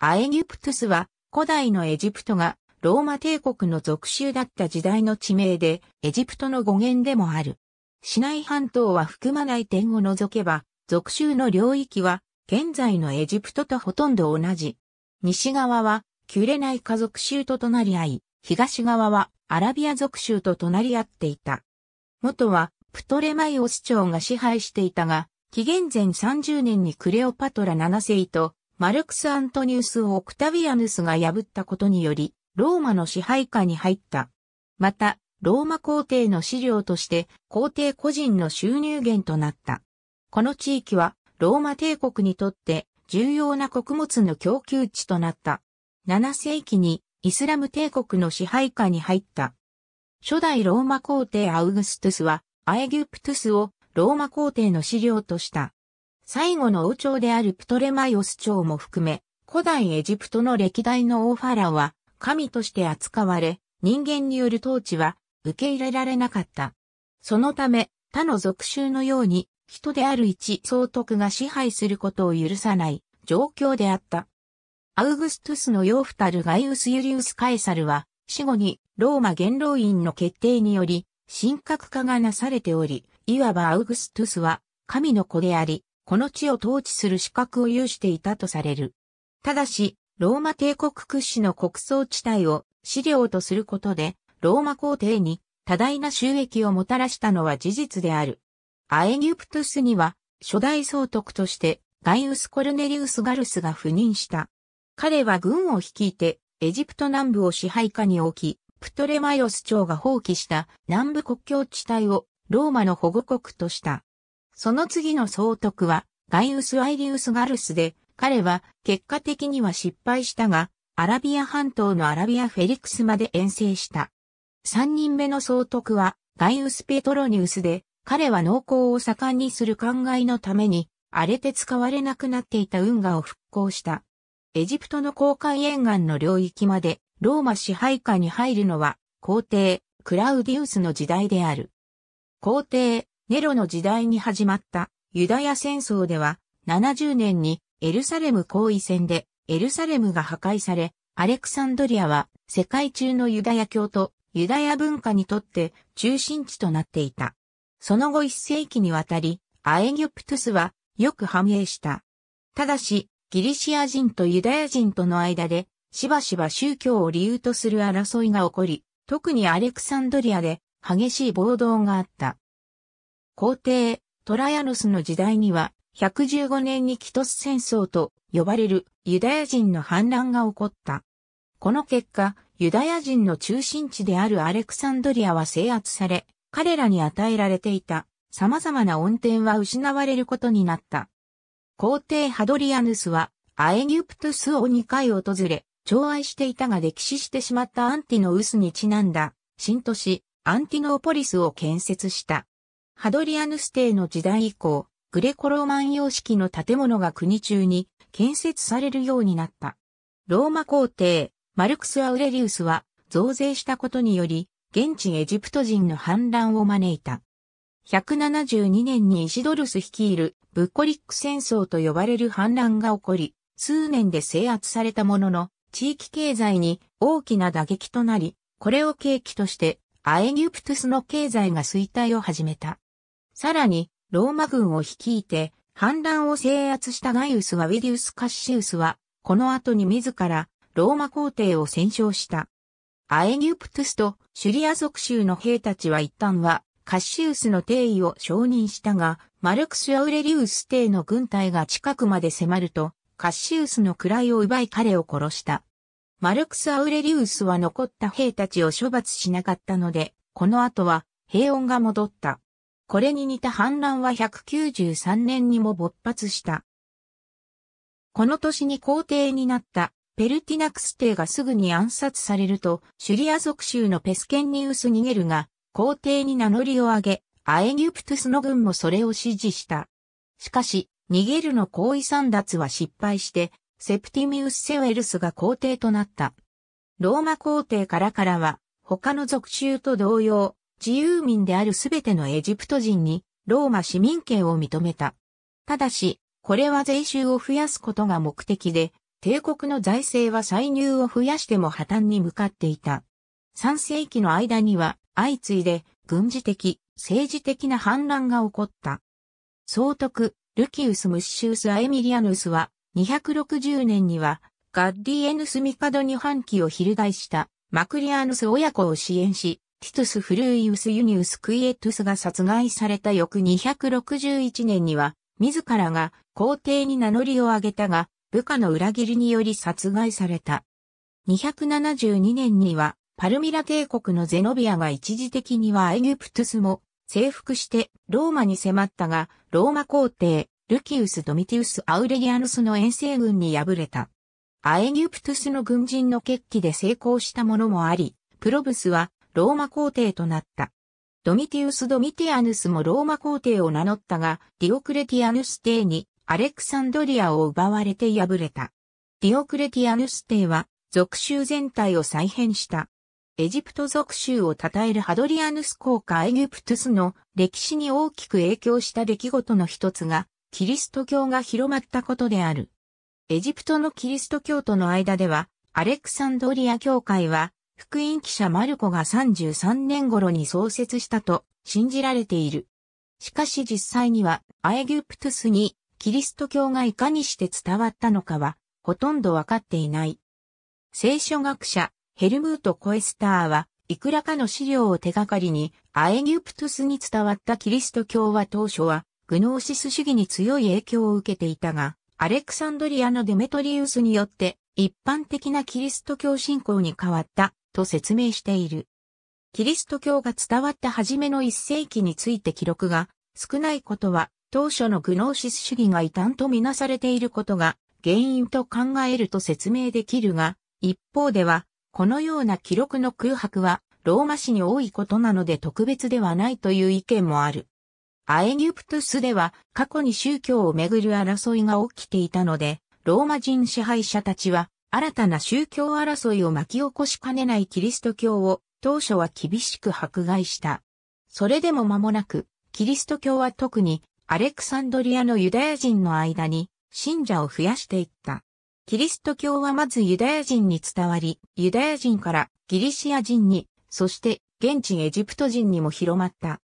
アエギプトゥスは古代のエジプトがローマ帝国の属州だった時代の地名でエジプトの語源でもある。市内半島は含まない点を除けば属州の領域は現在のエジプトとほとんど同じ。西側はキュレナイカ族州と隣り合い、東側はアラビア属州と隣り合っていた。元はプトレマイオス朝が支配していたが、紀元前30年にクレオパトラ7世とマルクス・アントニウスをオクタビアヌスが破ったことにより、ローマの支配下に入った。また、ローマ皇帝の資料として皇帝個人の収入源となった。この地域はローマ帝国にとって重要な穀物の供給地となった。7世紀にイスラム帝国の支配下に入った。初代ローマ皇帝アウグストゥスはアエギュプトゥスをローマ皇帝の資料とした。最後の王朝であるプトレマイオス朝も含め、古代エジプトの歴代の王ファラは神として扱われ、人間による統治は受け入れられなかった。そのため、他の属州のように、人である一総督が支配することを許さない状況であった。アウグストゥスのヨーフタルガイウス・ユリウス・カエサルは、死後にローマ元老院の決定により、神格化がなされており、いわばアウグストゥスは神の子であり、この地を統治する資格を有していたとされる。ただし、ローマ帝国屈指の国葬地帯を資料とすることで、ローマ皇帝に多大な収益をもたらしたのは事実である。アエギプトゥスには、初代総督としてガイウス・コルネリウス・ガルスが赴任した。彼は軍を率いて、エジプト南部を支配下に置き、プトレマイオス朝が放棄した南部国境地帯をローマの保護国とした。その次の総督は、ガイウス・アイリウス・ガルスで、彼は結果的には失敗したが、アラビア半島のアラビア・フェリクスまで遠征した。三人目の総督は、ガイウス・ペトロニウスで、彼は農耕を盛んにする考えのために、荒れて使われなくなっていた運河を復興した。エジプトの公海沿岸の領域まで、ローマ支配下に入るのは、皇帝、クラウディウスの時代である。皇帝、ネロの時代に始まったユダヤ戦争では70年にエルサレム行為戦でエルサレムが破壊され、アレクサンドリアは世界中のユダヤ教とユダヤ文化にとって中心地となっていた。その後一世紀にわたり、アエギュプトゥスはよく繁栄した。ただし、ギリシア人とユダヤ人との間で、しばしば宗教を理由とする争いが起こり、特にアレクサンドリアで激しい暴動があった。皇帝、トラヤノスの時代には、115年にキトス戦争と呼ばれるユダヤ人の反乱が起こった。この結果、ユダヤ人の中心地であるアレクサンドリアは制圧され、彼らに与えられていた様々な恩典は失われることになった。皇帝ハドリアヌスはアエギプトスを2回訪れ、寵愛していたが歴史してしまったアンティノウスにちなんだ、新都市アンティノーポリスを建設した。ハドリアヌス帝の時代以降、グレコローマン様式の建物が国中に建設されるようになった。ローマ皇帝、マルクス・アウレリウスは増税したことにより、現地エジプト人の反乱を招いた。172年にイシドルス率いるブッコリック戦争と呼ばれる反乱が起こり、数年で制圧されたものの、地域経済に大きな打撃となり、これを契機として、アエギュプトゥスの経済が衰退を始めた。さらに、ローマ軍を率いて、反乱を制圧したガイウスはウィリウス・カッシウスは、この後に自ら、ローマ皇帝を戦勝した。アエギュプトゥスとシュリア属州の兵たちは一旦は、カッシウスの帝位を承認したが、マルクス・アウレリウス帝の軍隊が近くまで迫ると、カッシウスの位を奪い彼を殺した。マルクス・アウレリウスは残った兵たちを処罰しなかったので、この後は平穏が戻った。これに似た反乱は193年にも勃発した。この年に皇帝になったペルティナクス帝がすぐに暗殺されると、シュリア族州のペスケンニウス逃げるが、皇帝に名乗りを上げ、アエギプトゥスの軍もそれを支持した。しかし、逃げるの行為散奪は失敗して、セプティミウス・セウェルスが皇帝となった。ローマ皇帝からからは、他の族州と同様、自由民であるすべてのエジプト人にローマ市民権を認めた。ただし、これは税収を増やすことが目的で、帝国の財政は歳入を増やしても破綻に向かっていた。3世紀の間には相次いで軍事的、政治的な反乱が起こった。総督、ルキウス・ムッシウス・アエミリアヌスは、260年には、ガッディエヌス・ミカドに反旗を翻した、マクリアヌス親子を支援し、ティトゥス・フルーイウス・ユニウス・クイエトゥスが殺害された翌261年には、自らが皇帝に名乗りを上げたが、部下の裏切りにより殺害された。272年には、パルミラ帝国のゼノビアが一時的にはアエギプトゥスも征服してローマに迫ったが、ローマ皇帝、ルキウス・ドミティウス・アウレリアヌスの遠征軍に敗れた。アエギプトゥスの軍人の決起で成功したものもあり、プロブスはローマ皇帝となった。ドミティウス・ドミティアヌスもローマ皇帝を名乗ったが、ディオクレティアヌス帝にアレクサンドリアを奪われて敗れた。ディオクレティアヌス帝は、属州全体を再編した。エジプト属州を称えるハドリアヌス公家エギプトゥスの歴史に大きく影響した出来事の一つが、キリスト教が広まったことである。エジプトのキリスト教徒の間では、アレクサンドリア教会は福音記者マルコが33年頃に創設したと信じられている。しかし実際にはアエギュプトゥスにキリスト教がいかにして伝わったのかはほとんどわかっていない。聖書学者ヘルムート・コエスターはいくらかの資料を手がかりにアエギュプトゥスに伝わったキリスト教は当初はグノーシス主義に強い影響を受けていたが、アレクサンドリアのデメトリウスによって一般的なキリスト教信仰に変わったと説明している。キリスト教が伝わった初めの一世紀について記録が少ないことは当初のグノーシス主義が異端とみなされていることが原因と考えると説明できるが、一方では、このような記録の空白はローマ史に多いことなので特別ではないという意見もある。アエギプトゥスでは過去に宗教をめぐる争いが起きていたので、ローマ人支配者たちは新たな宗教争いを巻き起こしかねないキリスト教を当初は厳しく迫害した。それでも間もなく、キリスト教は特にアレクサンドリアのユダヤ人の間に信者を増やしていった。キリスト教はまずユダヤ人に伝わり、ユダヤ人からギリシア人に、そして現地エジプト人にも広まった。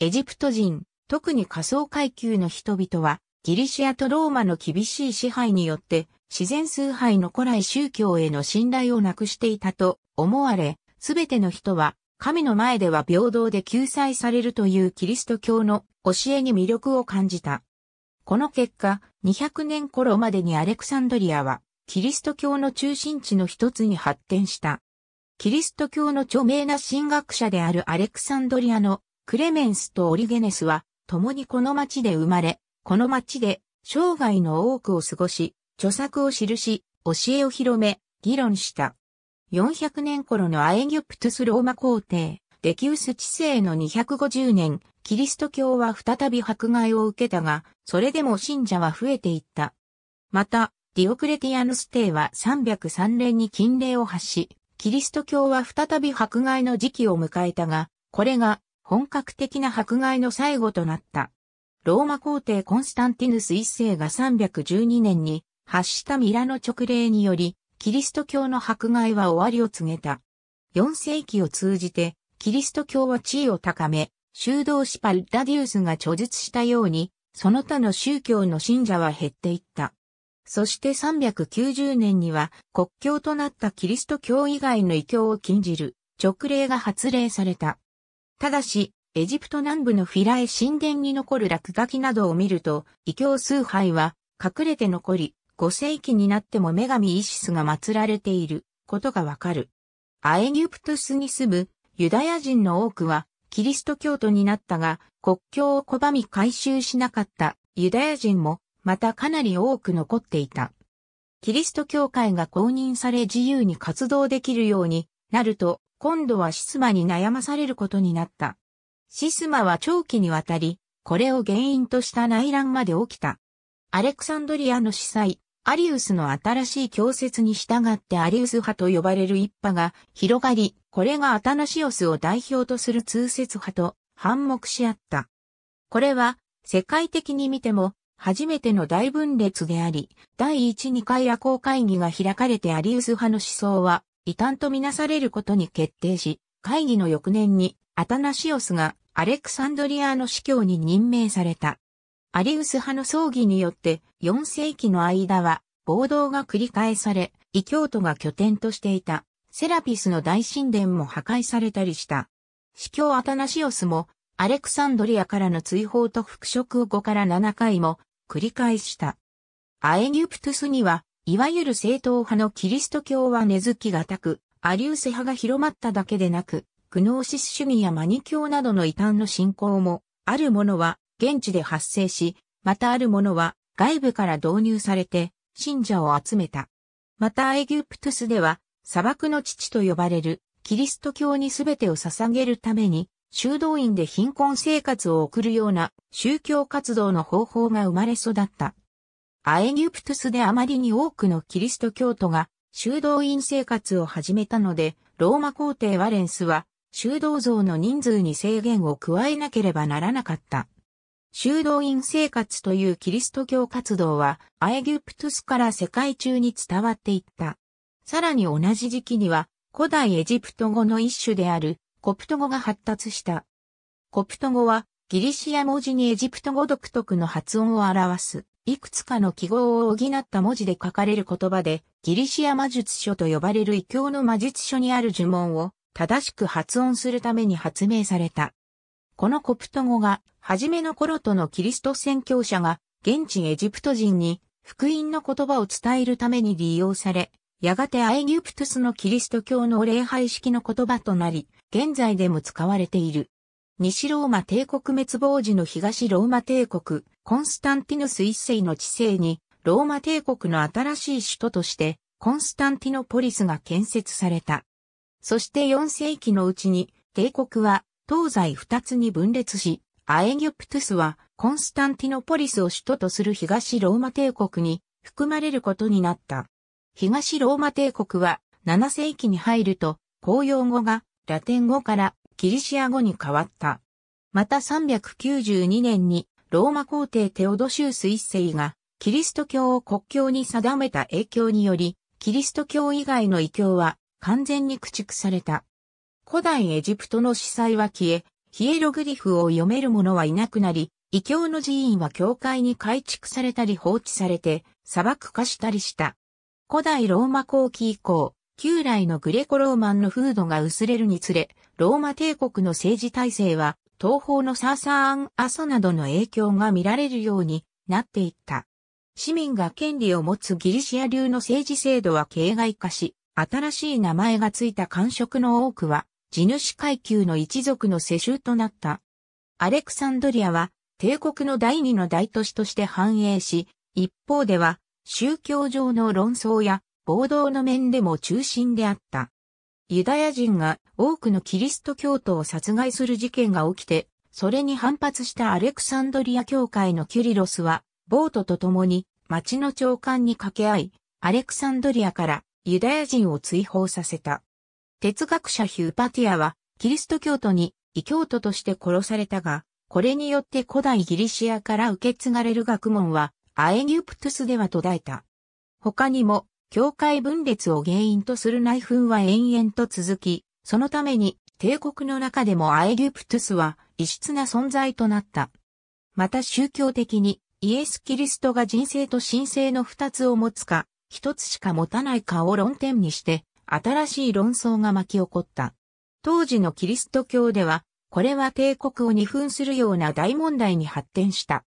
エジプト人、特に仮想階級の人々は、ギリシアとローマの厳しい支配によって自然崇拝の古来宗教への信頼をなくしていたと思われ、すべての人は神の前では平等で救済されるというキリスト教の教えに魅力を感じた。この結果、200年頃までにアレクサンドリアは、キリスト教の中心地の一つに発展した。キリスト教の著名な神学者であるアレクサンドリアのクレメンスとオリゲネスは、共にこの町で生まれ、この町で生涯の多くを過ごし、著作を記し、教えを広め、議論した。400年頃のアエギュプトゥスローマ皇帝、デキウス治世の250年、キリスト教は再び迫害を受けたが、それでも信者は増えていった。また、ディオクレティアヌス帝は303年に禁令を発し、キリスト教は再び迫害の時期を迎えたが、これが本格的な迫害の最後となった。ローマ皇帝コンスタンティヌス一世が312年に発したミラノ直令により、キリスト教の迫害は終わりを告げた。4世紀を通じて、キリスト教は地位を高め、修道士パルラディウスが著述したように、その他の宗教の信者は減っていった。そして390年には国教となったキリスト教以外の異教を禁じる直令が発令された。ただし、エジプト南部のフィラエ神殿に残る落書きなどを見ると、異教崇拝は隠れて残り、5世紀になっても女神イシスが祀られていることがわかる。アエギプトスに住むユダヤ人の多くはキリスト教徒になったが国境を拒み改収しなかったユダヤ人もまたかなり多く残っていた。キリスト教会が公認され自由に活動できるようになると今度はシスマに悩まされることになった。シスマは長期にわたりこれを原因とした内乱まで起きた。アレクサンドリアの司祭、アリウスの新しい教説に従ってアリウス派と呼ばれる一派が広がり、これがアタナシオスを代表とする通説派と反目し合った。これは世界的に見ても初めての大分裂であり、第1、2回夜行会議が開かれてアリウス派の思想は異端とみなされることに決定し、会議の翌年にアタナシオスがアレクサンドリアの司教に任命された。アリウス派の葬儀によって4世紀の間は暴動が繰り返され、異教徒が拠点としていたセラピスの大神殿も破壊されたりした。司教アタナシオスもアレクサンドリアからの追放と復職後から7回も繰り返した。アエギプトゥスには、いわゆる正統派のキリスト教は根付きがたく、アリウス派が広まっただけでなく、クノーシス主義やマニ教などの異端の信仰も、あるものは現地で発生し、またあるものは外部から導入されて信者を集めた。またアエギュプトゥスでは砂漠の父と呼ばれるキリスト教に全てを捧げるために修道院で貧困生活を送るような宗教活動の方法が生まれ育った。アエギュプトゥスであまりに多くのキリスト教徒が修道院生活を始めたので、ローマ皇帝ワレンスは修道像の人数に制限を加えなければならなかった。修道院生活というキリスト教活動はアエギュプトスから世界中に伝わっていった。さらに同じ時期には古代エジプト語の一種であるコプト語が発達した。コプト語はギリシア文字にエジプト語独特の発音を表す。いくつかの記号を補った文字で書かれる言葉で、ギリシア魔術書と呼ばれる異教の魔術書にある呪文を正しく発音するために発明された。このコプト語が初めの頃とのキリスト宣教者が、現地エジプト人に、福音の言葉を伝えるために利用され、やがてアエギプトスのキリスト教の礼拝式の言葉となり、現在でも使われている。西ローマ帝国滅亡時の東ローマ帝国、コンスタンティヌス一世の治世に、ローマ帝国の新しい首都として、コンスタンティノポリスが建設された。そして4世紀のうちに、帝国は東西2つに分裂し、アエギュプトゥスはコンスタンティノポリスを首都とする東ローマ帝国に含まれることになった。東ローマ帝国は7世紀に入ると公用語がラテン語からギリシア語に変わった。また392年にローマ皇帝テオドシウス一世がキリスト教を国教に定めた影響により、キリスト教以外の異教は完全に駆逐された。古代エジプトの司祭は消え、ヒエログリフを読める者はいなくなり、異教の寺院は教会に改築されたり放置されて、砂漠化したりした。古代ローマ後期以降、旧来のグレコローマンの風土が薄れるにつれ、ローマ帝国の政治体制は、東方のサーサーアン・アソなどの影響が見られるようになっていった。市民が権利を持つギリシア流の政治制度は形骸化し、新しい名前がついた官職の多くは地主階級の一族の世襲となった。アレクサンドリアは帝国の第二の大都市として繁栄し、一方では宗教上の論争や暴動の面でも中心であった。ユダヤ人が多くのキリスト教徒を殺害する事件が起きて、それに反発したアレクサンドリア教会のキュリロスは、ボートと共に町の長官に掛け合い、アレクサンドリアからユダヤ人を追放させた。哲学者ヒューパティアは、キリスト教徒に異教徒として殺されたが、これによって古代ギリシアから受け継がれる学問は、アエギュプトゥスでは途絶えた。他にも、教会分裂を原因とする内紛は延々と続き、そのために帝国の中でもアエギュプトゥスは異質な存在となった。また宗教的にイエス・キリストが人生と神聖の二つを持つか、一つしか持たないかを論点にして、新しい論争が巻き起こった。当時のキリスト教では、これは帝国を二分するような大問題に発展した。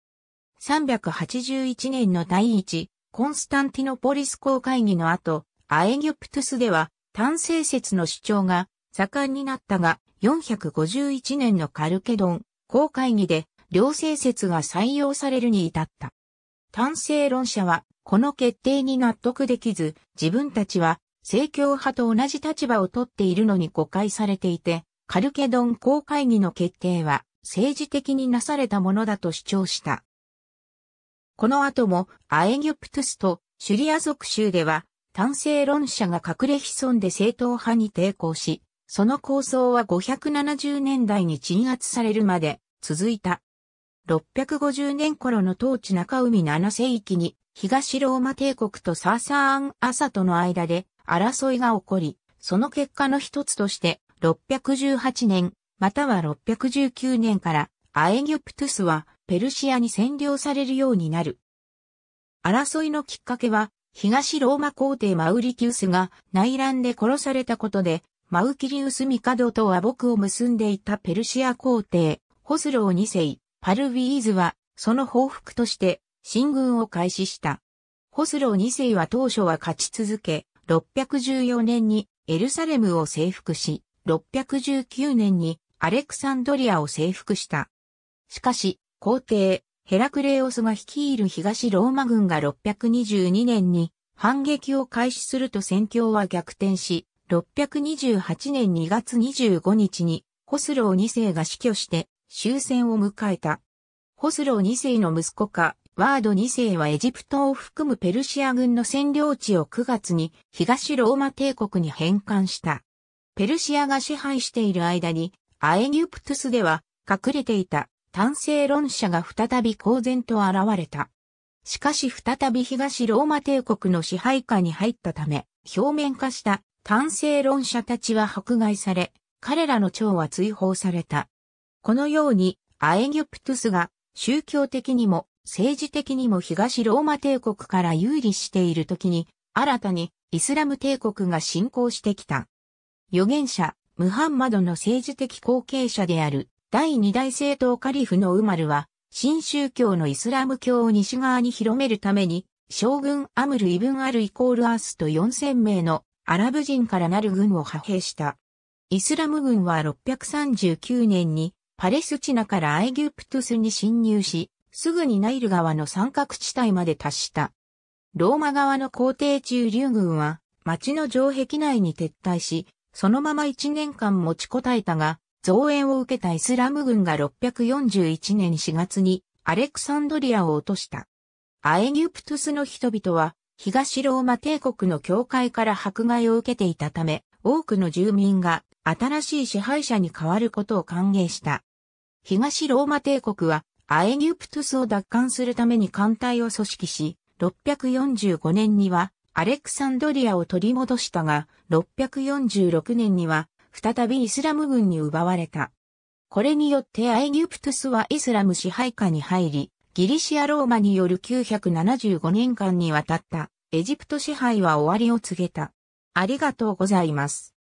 381年の第一、コンスタンティノポリス公会議の後、アエギュプトゥスでは、単性説の主張が盛んになったが、451年のカルケドン公会議で、両性説が採用されるに至った。単性論者は、この決定に納得できず、自分たちは正教派と同じ立場をとっているのに誤解されていて、カルケドン公会議の決定は政治的になされたものだと主張した。この後もアエギュプトゥスとシュリア族州では単性論者が隠れ潜んで正統派に抵抗し、その構想は570年代に鎮圧されるまで続いた。650年頃の統治中海7世紀に東ローマ帝国とサーサーン・アサとの間で争いが起こり、その結果の一つとして、618年、または619年から、アエギュプトゥスは、ペルシアに占領されるようになる。争いのきっかけは、東ローマ皇帝マウリキウスが内乱で殺されたことで、マウキリウス帝と和睦を結んでいたペルシア皇帝、ホスロー2世、パルウィーズは、その報復として、進軍を開始した。ホスロー2世は当初は勝ち続け、614年にエルサレムを征服し、619年にアレクサンドリアを征服した。しかし、皇帝、ヘラクレオスが率いる東ローマ軍が622年に反撃を開始すると戦況は逆転し、628年2月25日にホスロー2世が死去して終戦を迎えた。ホスロー2世の息子か、ワード2世はエジプトを含むペルシア軍の占領地を9月に東ローマ帝国に返還した。ペルシアが支配している間に、アエギュプトゥスでは隠れていた単性論者が再び公然と現れた。しかし再び東ローマ帝国の支配下に入ったため、表面化した単性論者たちは迫害され、彼らの長は追放された。このように、アエギュプトゥスが宗教的にも政治的にも東ローマ帝国から有利している時に、新たにイスラム帝国が侵攻してきた。預言者、ムハンマドの政治的後継者である第二大政党カリフのウマルは、新宗教のイスラム教を西側に広めるために、将軍アムル・イブン・アル・イコール・アースと4000名のアラブ人からなる軍を派兵した。イスラム軍は639年にパレスチナからアイギュプトスに侵入し、すぐにナイル川の三角地帯まで達した。ローマ側の皇帝中流軍は、町の城壁内に撤退し、そのまま1年間持ちこたえたが、増援を受けたイスラム軍が641年4月にアレクサンドリアを落とした。アエギュプトゥスの人々は東ローマ帝国の教会から迫害を受けていたため、多くの住民が新しい支配者に変わることを歓迎した。東ローマ帝国はアエギュプトゥスを奪還するために艦隊を組織し、645年にはアレクサンドリアを取り戻したが、646年には再びイスラム軍に奪われた。これによってアエギュプトゥスはイスラム支配下に入り、ギリシアローマによる975年間にわたったエジプト支配は終わりを告げた。ありがとうございます。